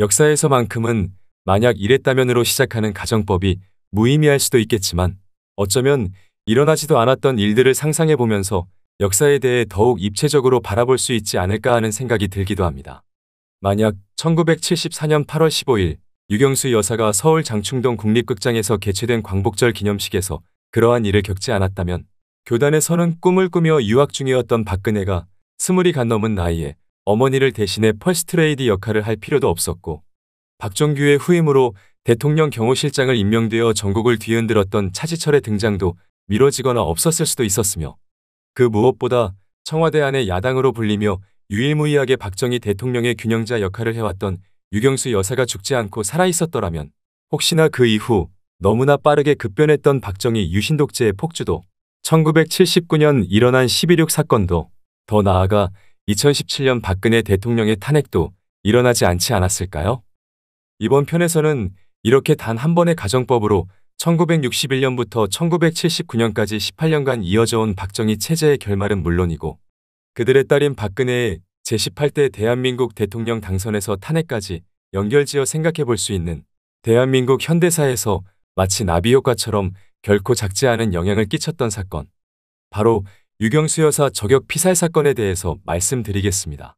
역사에서만큼은 만약 이랬다면으로 시작하는 가정법이 무의미할 수도 있겠지만 어쩌면 일어나지도 않았던 일들을 상상해보면서 역사에 대해 더욱 입체적으로 바라볼 수 있지 않을까 하는 생각이 들기도 합니다. 만약 1974년 8월 15일 유경수 여사가 서울 장충동 국립극장에서 개최된 광복절 기념식에서 그러한 일을 겪지 않았다면 교단에서는 꿈을 꾸며 유학 중이었던 박근혜가 스물이 간 넘은 나이에 어머니를 대신해 퍼스트레이디 역할을 할 필요도 없었고 박정규의 후임으로 대통령 경호실장을 임명되어 전국을 뒤흔들었던 차지철의 등장도 미뤄지거나 없었을 수도 있었으며 그 무엇보다 청와대 안의 야당으로 불리며 유일무이하게 박정희 대통령의 균형자 역할을 해왔던 유경수 여사가 죽지 않고 살아있었더라면 혹시나 그 이후 너무나 빠르게 급변했던 박정희 유신독재의 폭주도 1979년 일어난 116 사건도 더 나아가 2017년 박근혜 대통령의 탄핵도 일어나지 않지 않았을까요? 이번 편에서는 이렇게 단 한 번의 가정법으로 1961년부터 1979년까지 18년간 이어져온 박정희 체제의 결말은 물론이고 그들의 딸인 박근혜의 제18대 대한민국 대통령 당선에서 탄핵까지 연결지어 생각해 볼 수 있는 대한민국 현대사에서 마치 나비 효과처럼 결코 작지 않은 영향을 끼쳤던 사건 바로 유경수 여사 저격 피살 사건에 대해서 말씀드리겠습니다.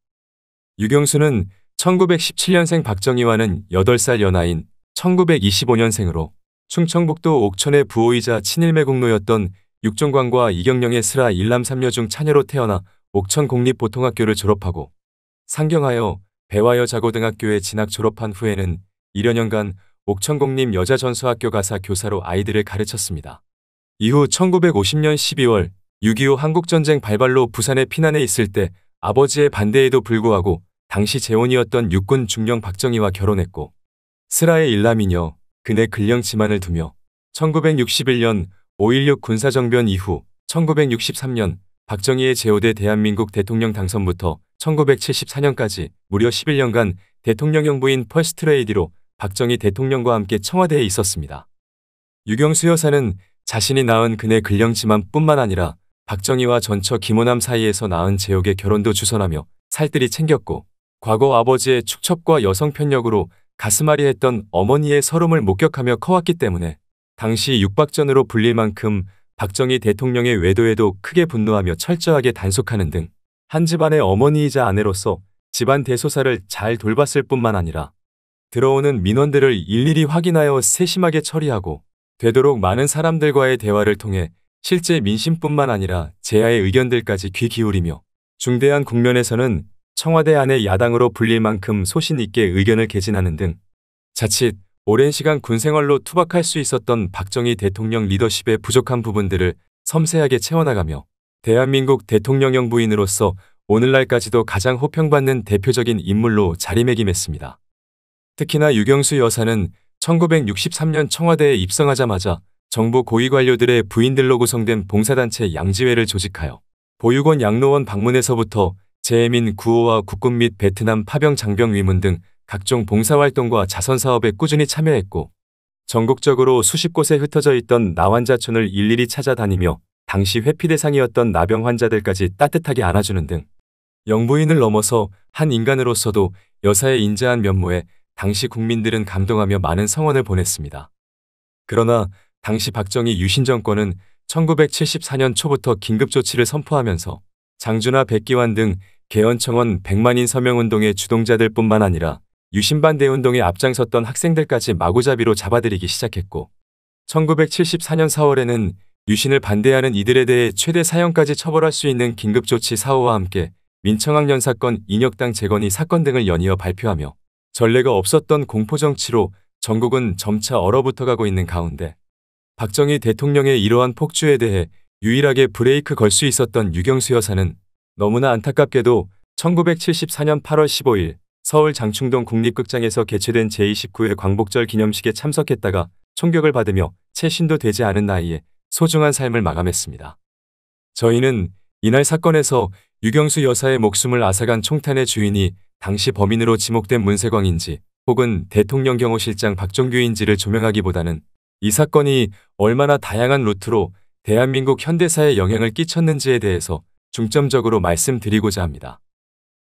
유경수는 1917년생 박정희와는 8살 연하인 1925년생으로 충청북도 옥천의 부호이자 친일매 공로였던 육종광과 이경령의 슬하 일남삼녀 중 차녀로 태어나 옥천 공립보통학교를 졸업하고 상경하여 배화여 자고등학교에 진학 졸업한 후에는 1여년간 옥천 공립 여자전수학교 가사 교사로 아이들을 가르쳤습니다. 이후 1950년 12월 6.25 한국전쟁 발발로 부산에 피난해 있을 때 아버지의 반대에도 불구하고 당시 재혼이었던 육군 중령 박정희와 결혼했고 슬라의 일남이녀 그네 근령 지만을 두며 1961년 5.16 군사정변 이후 1963년 박정희의 제호대 대한민국 대통령 당선부터 1974년까지 무려 11년간 대통령 형부인 퍼스트레이디로 박정희 대통령과 함께 청와대에 있었습니다. 유경수 여사는 자신이 낳은 그네 근령 지만뿐만 아니라 박정희와 전처 김호남 사이에서 낳은 재옥의 결혼도 주선하며 살뜰히 챙겼고 과거 아버지의 축첩과 여성 편력으로 가슴앓이 했던 어머니의 서름을 목격하며 커왔기 때문에 당시 육박전으로 불릴 만큼 박정희 대통령의 외도에도 크게 분노하며 철저하게 단속하는 등 한 집안의 어머니이자 아내로서 집안 대소사를 잘 돌봤을 뿐만 아니라 들어오는 민원들을 일일이 확인하여 세심하게 처리하고 되도록 많은 사람들과의 대화를 통해 실제 민심뿐만 아니라 재야의 의견들까지 귀 기울이며 중대한 국면에서는 청와대 안에 야당으로 불릴 만큼 소신 있게 의견을 개진하는 등 자칫 오랜 시간 군생활로 투박할 수 있었던 박정희 대통령 리더십의 부족한 부분들을 섬세하게 채워나가며 대한민국 대통령형 부인으로서 오늘날까지도 가장 호평받는 대표적인 인물로 자리매김했습니다. 특히나 유경수 여사는 1963년 청와대에 입성하자마자 정부 고위관료들의 부인들로 구성된 봉사단체 양지회를 조직하여 보육원 양로원 방문에서부터 재해민 구호와 국군 및 베트남 파병 장병 위문 등 각종 봉사활동과 자선사업에 꾸준히 참여했고 전국적으로 수십 곳에 흩어져 있던 나환자촌을 일일이 찾아다니며 당시 회피 대상이었던 나병 환자들까지 따뜻하게 안아주는 등 영부인을 넘어서 한 인간으로서도 여사의 인자한 면모에 당시 국민들은 감동하며 많은 성원을 보냈습니다. 그러나 당시 박정희 유신 정권은 1974년 초부터 긴급조치를 선포하면서 장준하 백기환 등 개헌청원 100만인 서명운동의 주동자들 뿐만 아니라 유신반대 운동에 앞장섰던 학생들까지 마구잡이로 잡아들이기 시작했고 1974년 4월에는 유신을 반대하는 이들에 대해 최대 사형까지 처벌할 수 있는 긴급조치 사호와 함께 민청학년 사건, 인혁당 재건이 사건 등을 연이어 발표하며 전례가 없었던 공포정치로 전국은 점차 얼어붙어가고 있는 가운데 박정희 대통령의 이러한 폭주에 대해 유일하게 브레이크 걸 수 있었던 유경수 여사는 너무나 안타깝게도 1974년 8월 15일 서울 장충동 국립극장에서 개최된 제29회 광복절 기념식에 참석했다가 총격을 받으며 채신도 되지 않은 나이에 소중한 삶을 마감했습니다. 저희는 이날 사건에서 유경수 여사의 목숨을 앗아간 총탄의 주인이 당시 범인으로 지목된 문세광인지 혹은 대통령 경호실장 박종규인지를 조명하기보다는 이 사건이 얼마나 다양한 루트로 대한민국 현대사에 영향을 끼쳤는지에 대해서 중점적으로 말씀드리고자 합니다.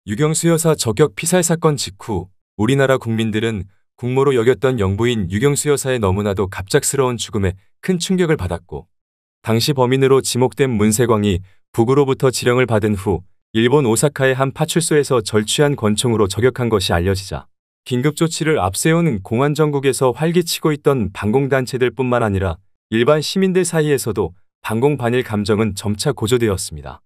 유경수 여사 저격 피살 사건 직후 우리나라 국민들은 국모로 여겼던 영부인 유경수 여사의 너무나도 갑작스러운 죽음에 큰 충격을 받았고 당시 범인으로 지목된 문세광이 북으로부터 지령을 받은 후 일본 오사카의 한 파출소에서 절취한 권총으로 저격한 것이 알려지자 긴급조치를 앞세우는 공안 전국에서 활기치고 있던 반공단체들 뿐만 아니라 일반 시민들 사이에서도 반공반일 감정은 점차 고조되었습니다.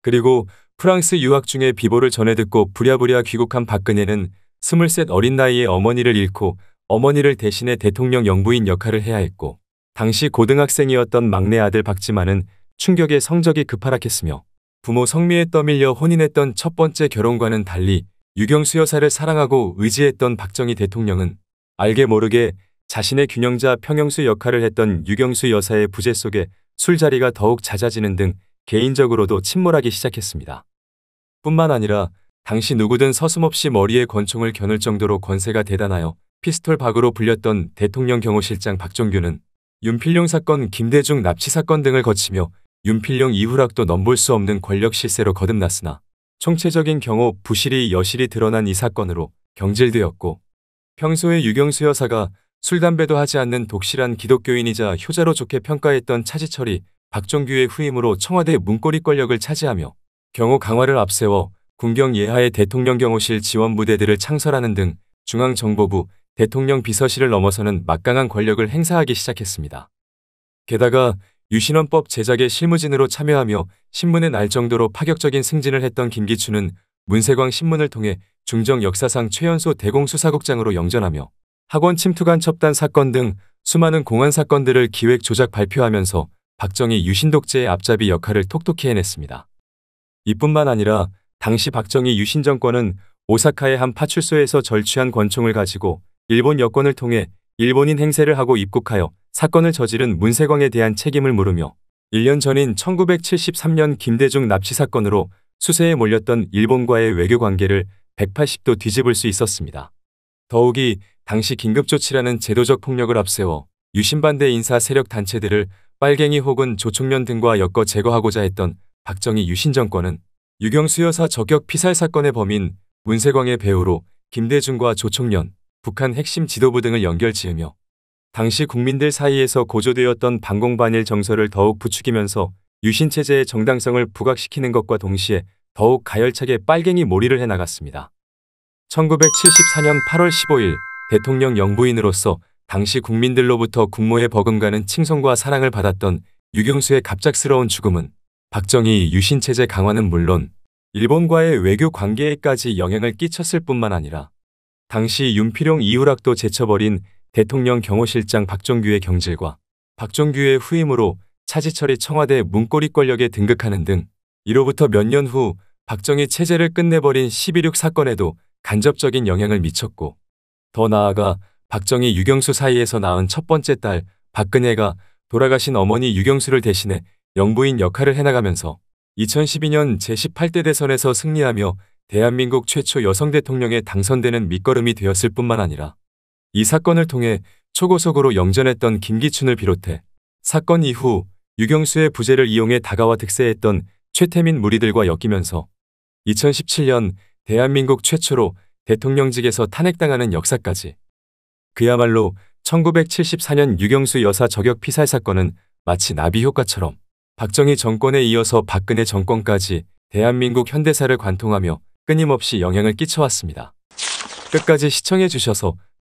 그리고 프랑스 유학 중에 비보를 전해 듣고 부랴부랴 귀국한 박근혜는 스물셋 어린 나이에 어머니를 잃고 어머니를 대신해 대통령 영부인 역할을 해야 했고 당시 고등학생이었던 막내 아들 박지만은 충격에 성적이 급하락했으며 부모 성미에 떠밀려 혼인했던 첫 번째 결혼과는 달리 유경수 여사를 사랑하고 의지했던 박정희 대통령은 알게 모르게 자신의 균형자 평형수 역할을 했던 유경수 여사의 부재 속에 술자리가 더욱 잦아지는 등 개인적으로도 침몰하기 시작했습니다. 뿐만 아니라 당시 누구든 서슴없이 머리에 권총을 겨눌 정도로 권세가 대단하여 피스톨 박으로 불렸던 대통령 경호실장 박종규는 윤필룡 사건, 김대중 납치 사건 등을 거치며 윤필룡 이후락도 넘볼 수 없는 권력 실세로 거듭났으나 총체적인 경우 부실이 여실히 드러난 이 사건으로 경질되었고 평소에 유경수 여사가 술 담배도 하지 않는 독실한 기독교인이자 효자로 좋게 평가했던 차지철이 박종규의 후임으로 청와대 문고리 권력을 차지하며 경호 강화를 앞세워 군경 예하의 대통령 경호실 지원 부대들을 창설하는 등 중앙정보부 대통령 비서실을 넘어서는 막강한 권력을 행사하기 시작했습니다. 게다가 유신헌법제작의 실무진으로 참여하며 신문에 날 정도로 파격적인 승진을 했던 김기춘은 문세광 신문을 통해 중정 역사상 최연소 대공수사국장으로 영전하며 학원 침투간 첩단 사건 등 수많은 공안 사건들을 기획 조작 발표하면서 박정희 유신독재의 앞잡이 역할을 톡톡히 해냈습니다. 이뿐만 아니라 당시 박정희 유신 정권은 오사카의 한 파출소에서 절취한 권총을 가지고 일본 여권을 통해 일본인 행세를 하고 입국하여 사건을 저지른 문세광에 대한 책임을 물으며 1년 전인 1973년 김대중 납치 사건으로 수세에 몰렸던 일본과의 외교 관계를 180도 뒤집을 수 있었습니다. 더욱이 당시 긴급조치라는 제도적 폭력을 앞세워 유신반대 인사 세력 단체들을 빨갱이 혹은 조총련 등과 엮어 제거하고자 했던 박정희 유신 정권은 유경수 여사 저격 피살 사건의 범인 문세광의 배우로 김대중과 조총련, 북한 핵심 지도부 등을 연결 지으며 당시 국민들 사이에서 고조되었던 반공반일 정서를 더욱 부추기면서 유신체제의 정당성을 부각시키는 것과 동시에 더욱 가열차게 빨갱이 몰이를 해나갔습니다. 1974년 8월 15일 대통령 영부인으로서 당시 국민들로부터 국모에 버금가는 칭송과 사랑을 받았던 유경수의 갑작스러운 죽음은 박정희 유신체제 강화는 물론 일본과의 외교 관계에까지 영향을 끼쳤을 뿐만 아니라 당시 윤필용 이후락도 제쳐버린 대통령 경호실장 박정규의 경질과 박정규의 후임으로 차지철이 청와대 문고리 권력에 등극하는 등 이로부터 몇 년 후 박정희 체제를 끝내버린 116 사건에도 간접적인 영향을 미쳤고 더 나아가 박정희 유경수 사이에서 낳은 첫 번째 딸 박근혜가 돌아가신 어머니 유경수를 대신해 영부인 역할을 해나가면서 2012년 제18대 대선에서 승리하며 대한민국 최초 여성 대통령에 당선되는 밑거름이 되었을 뿐만 아니라 이 사건을 통해 초고속으로 영전했던 김기춘을 비롯해 사건 이후 유경수의 부재를 이용해 다가와 득세했던 최태민 무리들과 엮이면서 2017년 대한민국 최초로 대통령직에서 탄핵당하는 역사까지 그야말로 1974년 유경수 여사 저격 피살 사건은 마치 나비 효과처럼 박정희 정권에 이어서 박근혜 정권까지 대한민국 현대사를 관통하며 끊임없이 영향을 끼쳐왔습니다. 끝까지 시청해주셔서